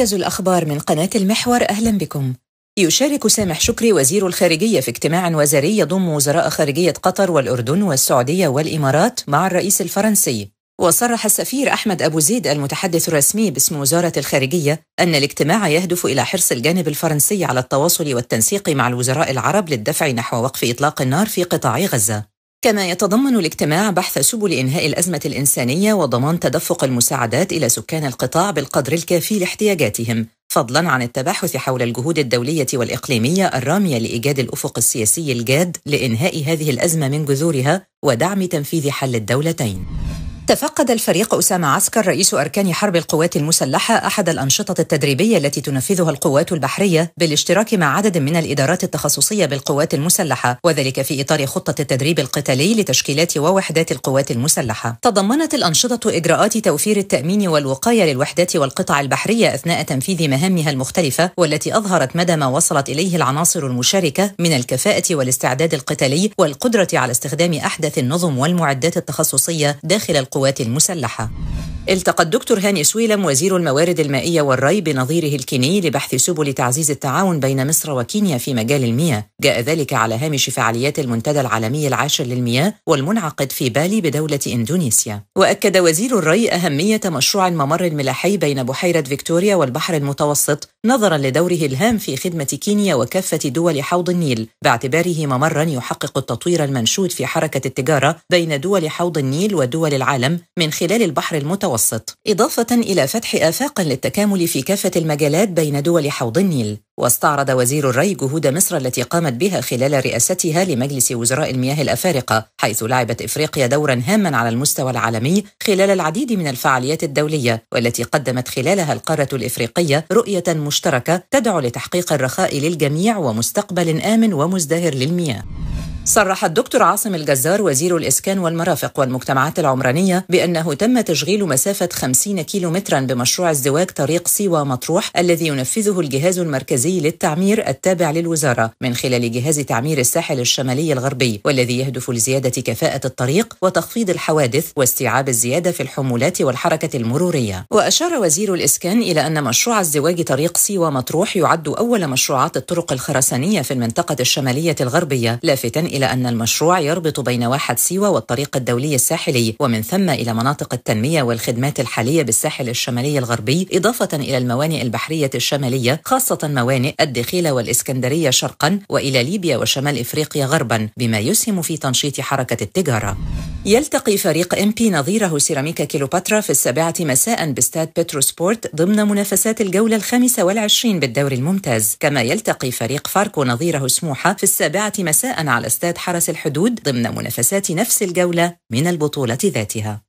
موجز الأخبار من قناة المحور أهلا بكم يشارك سامح شكري وزير الخارجية في اجتماع وزاري يضم وزراء خارجية قطر والأردن والسعودية والإمارات مع الرئيس الفرنسي وصرح السفير أحمد أبو زيد المتحدث الرسمي باسم وزارة الخارجية أن الاجتماع يهدف إلى حرص الجانب الفرنسي على التواصل والتنسيق مع الوزراء العرب للدفع نحو وقف إطلاق النار في قطاع غزة كما يتضمن الاجتماع بحث سبل انهاء الازمه الانسانيه وضمان تدفق المساعدات الى سكان القطاع بالقدر الكافي لاحتياجاتهم فضلا عن التباحث حول الجهود الدوليه والاقليميه الراميه لايجاد الافق السياسي الجاد لانهاء هذه الازمه من جذورها ودعم تنفيذ حل الدولتين تفقد الفريق أسامة عسكر رئيس أركان حرب القوات المسلحة أحد الأنشطة التدريبية التي تنفذها القوات البحرية بالاشتراك مع عدد من الإدارات التخصصية بالقوات المسلحة وذلك في إطار خطة التدريب القتالي لتشكيلات ووحدات القوات المسلحة تضمنت الأنشطة إجراءات توفير التأمين والوقاية للوحدات والقطع البحرية أثناء تنفيذ مهامها المختلفة والتي أظهرت مدى ما وصلت إليه العناصر المشاركة من الكفاءة والاستعداد القتالي والقدرة على استخدام أحدث النظم والمعدات التخصصية داخل القوات القوات المسلحة التقى الدكتور هاني سويلم وزير الموارد المائية والري بنظيره الكيني لبحث سبل تعزيز التعاون بين مصر وكينيا في مجال المياه جاء ذلك على هامش فعاليات المنتدى العالمي العاشر للمياه والمنعقد في بالي بدولة إندونيسيا وأكد وزير الري أهمية مشروع الممر الملاحي بين بحيرة فيكتوريا والبحر المتوسط نظرا لدوره الهام في خدمة كينيا وكافة دول حوض النيل باعتباره ممرا يحقق التطوير المنشود في حركة التجارة بين دول حوض النيل ودول العالم من خلال البحر المتوسط إضافة إلى فتح آفاق للتكامل في كافة المجالات بين دول حوض النيل واستعرض وزير الري جهود مصر التي قامت بها خلال رئاستها لمجلس وزراء المياه الافارقه حيث لعبت افريقيا دورا هاما على المستوى العالمي خلال العديد من الفعاليات الدوليه والتي قدمت خلالها القاره الافريقيه رؤيه مشتركه تدعو لتحقيق الرخاء للجميع ومستقبل امن ومزدهر للمياه صرح الدكتور عاصم الجزار وزير الإسكان والمرافق والمجتمعات العمرانية بأنه تم تشغيل مسافة 50 كيلو مترا بمشروع ازدواج طريق سيوة مطروح الذي ينفذه الجهاز المركزي للتعمير التابع للوزارة من خلال جهاز تعمير الساحل الشمالي الغربي والذي يهدف لزيادة كفاءة الطريق وتخفيض الحوادث واستيعاب الزيادة في الحمولات والحركة المرورية وأشار وزير الإسكان إلى أن مشروع ازدواج طريق سيوة مطروح يعد أول مشروعات الطرق الخرسانية في المنطقة الشمالية الغربية لافتا إلى أن المشروع يربط بين واحد سيوة والطريق الدولي الساحلي ومن ثم إلى مناطق التنمية والخدمات الحالية بالساحل الشمالي الغربي إضافة إلى الموانئ البحرية الشمالية خاصة موانئ الدخيلة والإسكندرية شرقا وإلى ليبيا وشمال إفريقيا غربا بما يسهم في تنشيط حركة التجارة يلتقي فريق ام بي نظيره سيراميكا كيلوباترا في السابعة مساء باستاد بترو سبورت ضمن منافسات الجولة الخامسة والعشرين بالدوري الممتاز كما يلتقي فريق فاركو نظيره سموحة في السابعة مساء على استاد حرس الحدود ضمن منافسات نفس الجولة من البطولة ذاتها